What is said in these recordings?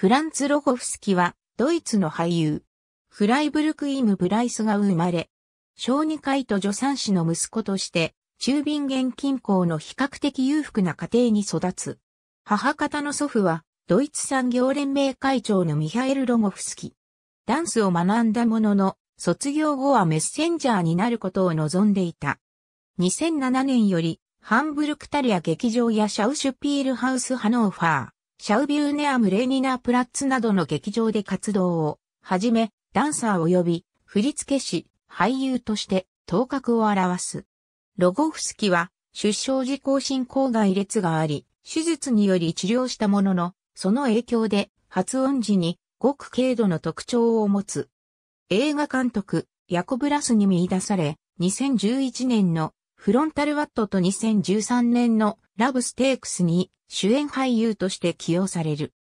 フランツ・ロホフスキは、ドイツの俳優。フライブルクイム・ブライスが生まれ、小児科医と助産師の息子として、中便元近郊の比較的裕福な家庭に育つ。母方の祖父は、ドイツ産業連盟会長のミハエル・ロゴフスキ。ダンスを学んだものの、卒業後はメッセンジャーになることを望んでいた。2007年より、ハンブルクタリア劇場やシャウシュピールハウスハノーファー、シャウビューネアム・レーニナ・プラッツなどの劇場で活動を、はじめ、ダンサー及び、振付師、俳優として、頭角を表す。ロゴフスキは、出生時更進口外列があり、手術により治療したものの、その影響で、発音時に、ごく軽度の特徴を持つ。映画監督、ヤコブラスに見出され、2011年のフロンタルワットと2013年のラブステークスに主演俳優として起用される。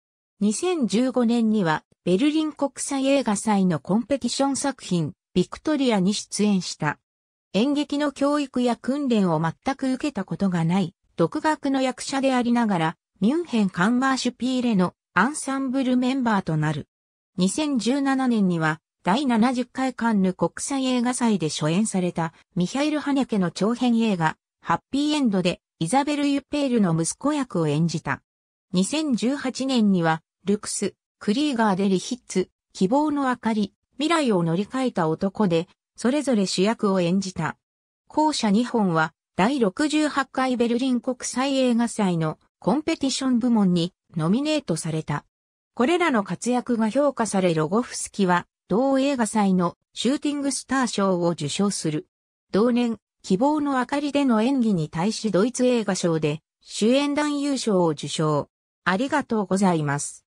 2015年にはベルリン国際映画祭のコンペティション作品ビクトリアに出演した。演劇の教育や訓練を全く受けたことがない独学の役者でありながらミュンヘンカンマーシュピーレのアンサンブルメンバーとなる。2017年には第70回カンヌ国際映画祭で初演されたミヒャエル・ハネケの長編映画ハッピーエンドでイザベル・ユッペールの息子役を演じた。2018年にはルクス、クリーガーデリヒッツ、希望の明かり、未来を乗り換えた男で、それぞれ主役を演じた。後者2本は、第68回ベルリン国際映画祭のコンペティション部門にノミネートされた。これらの活躍が評価されロゴフスキは、同映画祭のシューティングスター賞を受賞する。同年、希望の明かりでの演技に対しドイツ映画賞で主演男優賞を受賞。ありがとうございます。